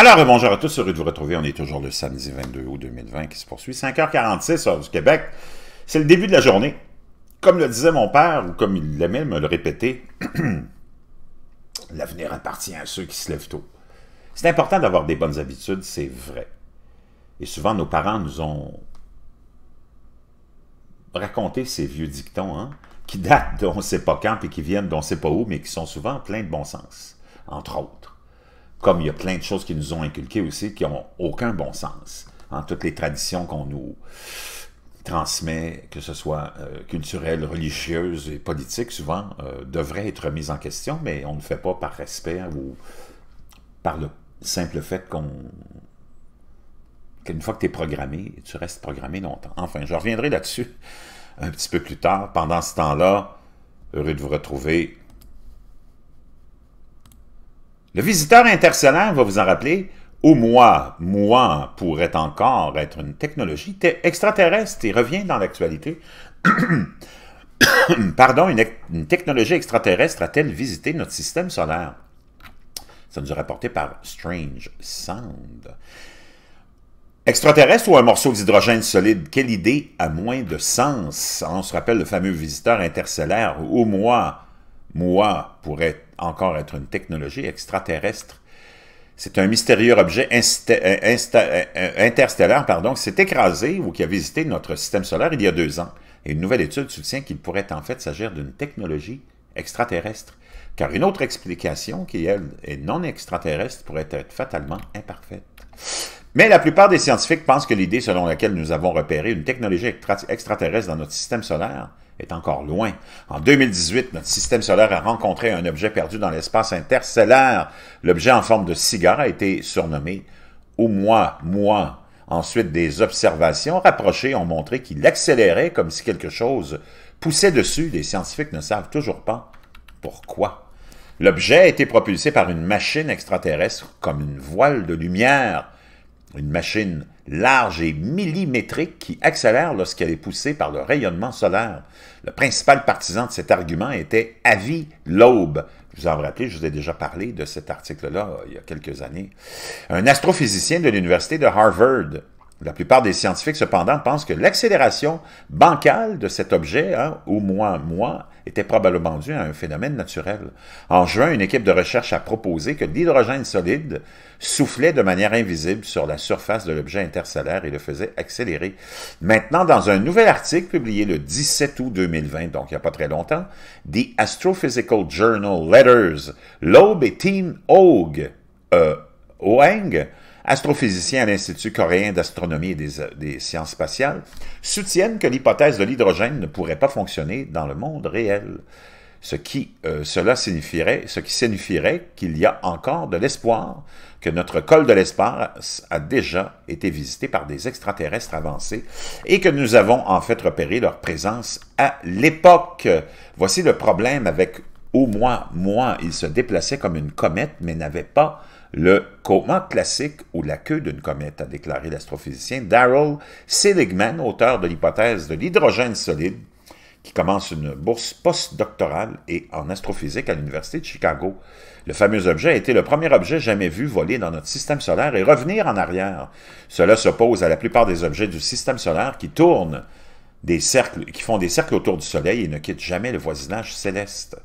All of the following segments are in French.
Alors, bonjour à tous, heureux de vous retrouver. On est toujours le samedi 22 août 2020 qui se poursuit. 5h46 heure du Québec. C'est le début de la journée. Comme le disait mon père, ou comme il aimait me le répéter, l'avenir appartient à ceux qui se lèvent tôt. C'est important d'avoir des bonnes habitudes, c'est vrai. Et souvent, nos parents nous ont raconté ces vieux dictons, hein, qui datent d'on ne sait pas quand et qui viennent d'on ne sait pas où, mais qui sont souvent pleins de bon sens, entre autres. Comme il y a plein de choses qui nous ont inculquées aussi qui n'ont aucun bon sens. toutes les traditions qu'on nous transmet, que ce soit euh, culturelles, religieuses religieuse et politique, souvent, euh, devraient être mises en question, mais on ne fait pas par respect ou par le simple fait qu'on qu'une fois que tu es programmé, tu restes programmé longtemps. Enfin, je reviendrai là-dessus un petit peu plus tard. Pendant ce temps-là, heureux de vous retrouver. Le visiteur interstellaire va vous en rappeler, au moi, moi pourrait encore être une technologie extraterrestre et revient dans l'actualité. Pardon, une, technologie extraterrestre a-t-elle visité notre système solaire? Ça nous est rapporté par Strange Sound. Extraterrestre ou un morceau d'hydrogène solide, quelle idée a moins de sens? On se rappelle le fameux visiteur interstellaire Ou moi, moi pourrait encore être une technologie extraterrestre. C'est un mystérieux objet euh, euh, euh, interstellaire pardon, qui s'est écrasé ou qui a visité notre système solaire il y a deux ans. Et une nouvelle étude soutient qu'il pourrait en fait s'agir d'une technologie extraterrestre, car une autre explication qui, elle, est non extraterrestre pourrait être fatalement imparfaite. Mais la plupart des scientifiques pensent que l'idée selon laquelle nous avons repéré une technologie extraterrestre dans notre système solaire est encore loin. En 2018, notre système solaire a rencontré un objet perdu dans l'espace interstellaire. L'objet en forme de cigare a été surnommé « Moi. Ensuite, des observations rapprochées ont montré qu'il accélérait comme si quelque chose poussait dessus. Les scientifiques ne savent toujours pas pourquoi. L'objet a été propulsé par une machine extraterrestre comme une voile de lumière une machine large et millimétrique qui accélère lorsqu'elle est poussée par le rayonnement solaire. Le principal partisan de cet argument était Avi Loeb. Vous en rappelez, je vous ai déjà parlé de cet article-là euh, il y a quelques années. Un astrophysicien de l'université de Harvard la plupart des scientifiques, cependant, pensent que l'accélération bancale de cet objet, hein, au moins moi, était probablement due à un phénomène naturel. En juin, une équipe de recherche a proposé que l'hydrogène solide soufflait de manière invisible sur la surface de l'objet interstellaire et le faisait accélérer. Maintenant, dans un nouvel article publié le 17 août 2020, donc il n'y a pas très longtemps, The Astrophysical Journal Letters, Lobe et Team Oeng, astrophysiciens à l'Institut coréen d'astronomie et euh, des, sciences spatiales, soutiennent que l'hypothèse de l'hydrogène ne pourrait pas fonctionner dans le monde réel. Ce qui, euh, cela signifierait, ce qui signifierait qu'il y a encore de l'espoir, que notre col de l'espace a déjà été visité par des extraterrestres avancés et que nous avons en fait repéré leur présence à l'époque. Voici le problème avec au moins, moi, il se déplaçait comme une comète, mais n'avait pas le coma classique ou la queue d'une comète, a déclaré l'astrophysicien Darrell Seligman, auteur de l'hypothèse de l'hydrogène solide, qui commence une bourse postdoctorale et en astrophysique à l'Université de Chicago. Le fameux objet a été le premier objet jamais vu voler dans notre système solaire et revenir en arrière. Cela s'oppose à la plupart des objets du système solaire qui tournent des cercles, qui font des cercles autour du Soleil et ne quittent jamais le voisinage céleste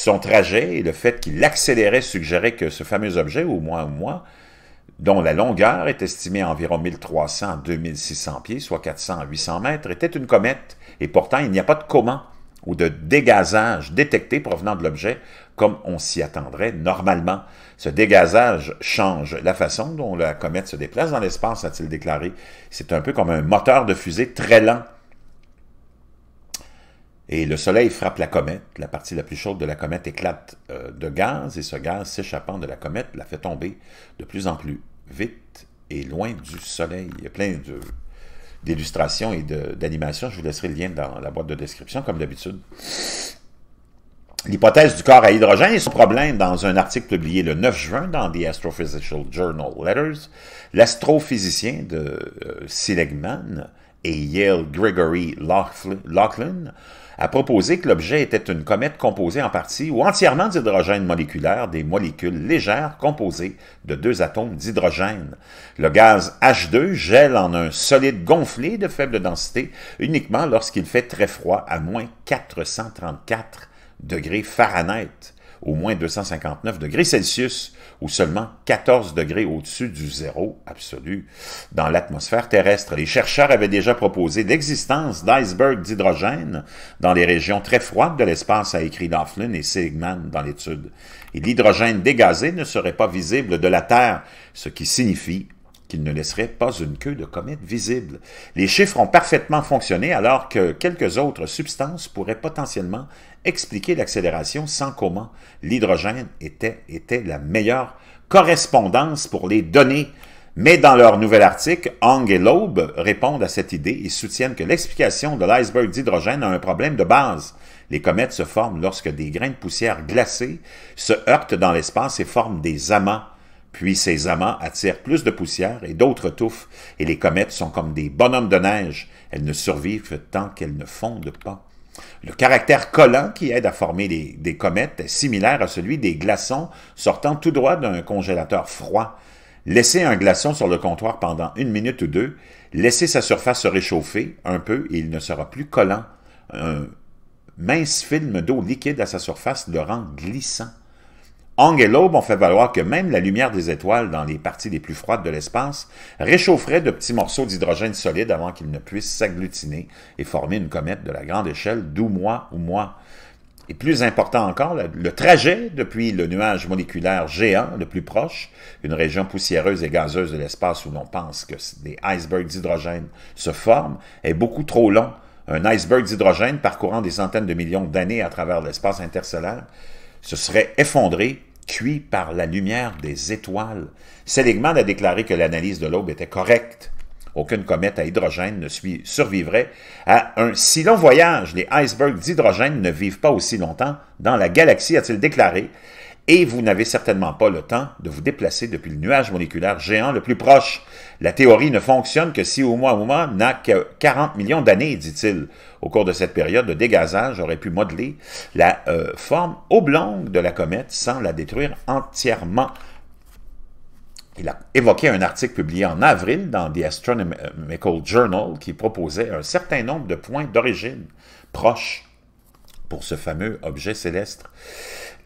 son trajet et le fait qu'il accélérait suggéraient que ce fameux objet, au moins au moins, dont la longueur est estimée à environ 1300-2600 pieds, soit 400 à 800 mètres, était une comète, et pourtant il n'y a pas de comment ou de dégazage détecté provenant de l'objet comme on s'y attendrait normalement. Ce dégazage change la façon dont la comète se déplace dans l'espace, a-t-il déclaré. C'est un peu comme un moteur de fusée très lent et le Soleil frappe la comète, la partie la plus chaude de la comète éclate euh, de gaz, et ce gaz s'échappant de la comète la fait tomber de plus en plus vite et loin du Soleil. Il y a plein d'illustrations et d'animations. Je vous laisserai le lien dans la boîte de description, comme d'habitude. L'hypothèse du corps à hydrogène et son problème dans un article publié le 9 juin dans The Astrophysical Journal Letters, l'astrophysicien de euh, et Yale Gregory Laughlin a proposé que l'objet était une comète composée en partie ou entièrement d'hydrogène moléculaire, des molécules légères composées de deux atomes d'hydrogène. Le gaz H2 gèle en un solide gonflé de faible densité uniquement lorsqu'il fait très froid à moins 434 degrés Fahrenheit, au moins 259 degrés Celsius, ou seulement 14 degrés au-dessus du zéro absolu dans l'atmosphère terrestre. Les chercheurs avaient déjà proposé l'existence d'icebergs d'hydrogène dans les régions très froides de l'espace, a écrit Laughlin et sigman dans l'étude. Et l'hydrogène dégazé ne serait pas visible de la Terre, ce qui signifie qu'il ne laisserait pas une queue de comète visible. Les chiffres ont parfaitement fonctionné alors que quelques autres substances pourraient potentiellement expliquer l'accélération sans comment l'hydrogène était, était la meilleure correspondance pour les données. Mais dans leur nouvel article, Hong et Loeb répondent à cette idée et soutiennent que l'explication de l'iceberg d'hydrogène a un problème de base. Les comètes se forment lorsque des grains de poussière glacés se heurtent dans l'espace et forment des amas. Puis ces amants attirent plus de poussière et d'autres touffes, et les comètes sont comme des bonhommes de neige, elles ne survivent tant qu'elles ne fondent pas. Le caractère collant qui aide à former des, des comètes est similaire à celui des glaçons sortant tout droit d'un congélateur froid. Laissez un glaçon sur le comptoir pendant une minute ou deux, laissez sa surface se réchauffer un peu et il ne sera plus collant. Un mince film d'eau liquide à sa surface le rend glissant. Hong et Loeb ont fait valoir que même la lumière des étoiles dans les parties les plus froides de l'espace réchaufferait de petits morceaux d'hydrogène solide avant qu'ils ne puissent s'agglutiner et former une comète de la grande échelle d'où mois ou mois. Et plus important encore, le trajet depuis le nuage moléculaire géant le plus proche, une région poussiéreuse et gazeuse de l'espace où l'on pense que des icebergs d'hydrogène se forment, est beaucoup trop long. Un iceberg d'hydrogène parcourant des centaines de millions d'années à travers l'espace interstellaire se serait effondré cuit par la lumière des étoiles. Seligman a déclaré que l'analyse de l'aube était correcte. Aucune comète à hydrogène ne survivrait à un si long voyage. Les icebergs d'hydrogène ne vivent pas aussi longtemps dans la galaxie, a-t-il déclaré, et vous n'avez certainement pas le temps de vous déplacer depuis le nuage moléculaire géant le plus proche. La théorie ne fonctionne que si Oumuamua Ouma n'a que 40 millions d'années, dit-il. Au cours de cette période de dégazage, aurait pu modeler la euh, forme oblongue de la comète sans la détruire entièrement. Il a évoqué un article publié en avril dans The Astronomical Journal qui proposait un certain nombre de points d'origine proches pour ce fameux objet céleste.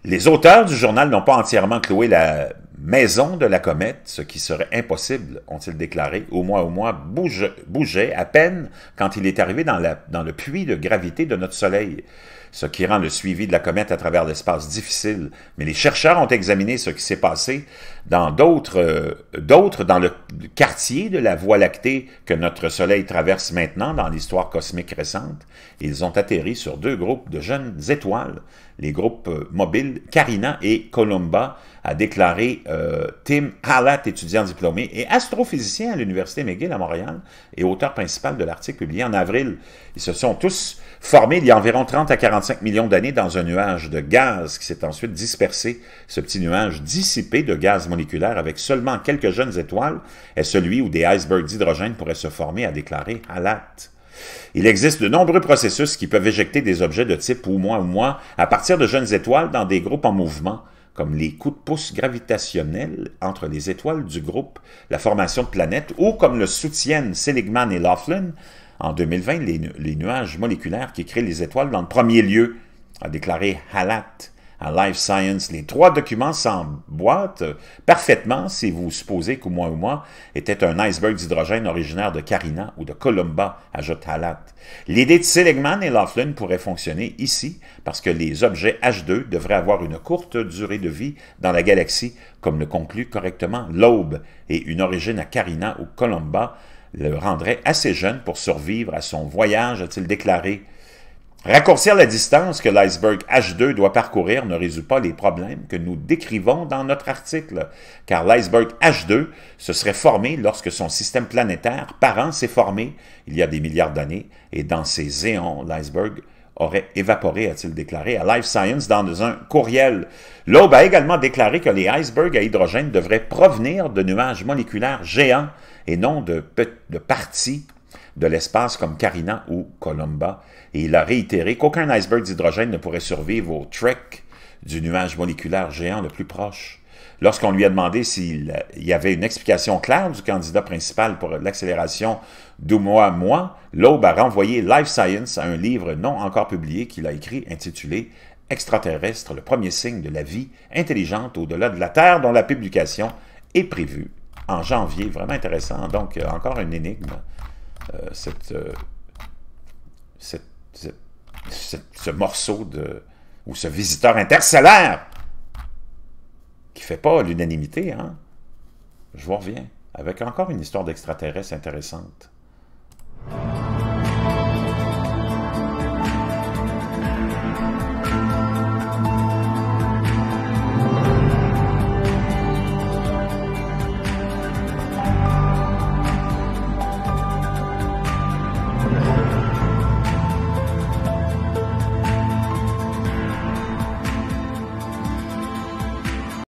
Les auteurs du journal n'ont pas entièrement cloué la maison de la comète, ce qui serait impossible, ont-ils déclaré, au moins au moins, bougeait à peine quand il est arrivé dans le puits de gravité de notre Soleil ce qui rend le suivi de la comète à travers l'espace difficile. Mais les chercheurs ont examiné ce qui s'est passé dans euh, d'autres, dans le quartier de la Voie lactée que notre Soleil traverse maintenant dans l'histoire cosmique récente. Ils ont atterri sur deux groupes de jeunes étoiles, les groupes euh, mobiles Carina et Columba, a déclaré euh, Tim Hallett, étudiant diplômé et astrophysicien à l'Université McGill à Montréal et auteur principal de l'article publié en avril. Ils se sont tous formés il y a environ 30 à 40 millions d'années dans un nuage de gaz qui s'est ensuite dispersé. Ce petit nuage dissipé de gaz moléculaire avec seulement quelques jeunes étoiles est celui où des icebergs d'hydrogène pourraient se former, a déclaré Halat. Il existe de nombreux processus qui peuvent éjecter des objets de type ou moins ou moins à partir de jeunes étoiles dans des groupes en mouvement comme les coups de pouce gravitationnels entre les étoiles du groupe, la formation de planètes, ou comme le soutiennent Seligman et Laughlin, en 2020 les, nuages moléculaires qui créent les étoiles dans le premier lieu, a déclaré Halat à Life Science. Les trois documents s'emboîtent parfaitement si vous supposez qu'au moins ou moi était un iceberg d'hydrogène originaire de Carina ou de Columba, ajoute Halat. L'idée de Seligman et Laughlin pourrait fonctionner ici parce que les objets H2 devraient avoir une courte durée de vie dans la galaxie, comme le conclut correctement L'Aube et une origine à Carina ou Columba le rendrait assez jeune pour survivre à son voyage, a-t-il déclaré. Raccourcir la distance que l'iceberg H2 doit parcourir ne résout pas les problèmes que nous décrivons dans notre article, car l'iceberg H2 se serait formé lorsque son système planétaire parent s'est formé il y a des milliards d'années, et dans ces éons, l'iceberg aurait évaporé, a-t-il déclaré à Life Science dans un courriel. L'aube a également déclaré que les icebergs à hydrogène devraient provenir de nuages moléculaires géants et non de, de parties de l'espace comme Carina ou Columba. Et il a réitéré qu'aucun iceberg d'hydrogène ne pourrait survivre au trek du nuage moléculaire géant le plus proche lorsqu'on lui a demandé s'il euh, y avait une explication claire du candidat principal pour l'accélération à moi l'Aube a renvoyé Life Science à un livre non encore publié qu'il a écrit intitulé Extraterrestre, le premier signe de la vie intelligente au-delà de la Terre, dont la publication est prévue en janvier. Vraiment intéressant. Donc, euh, encore une énigme. Euh, cette, ce morceau de, ou ce visiteur interstellaire fait pas l'unanimité, hein? Je vous reviens avec encore une histoire d'extraterrestre intéressante.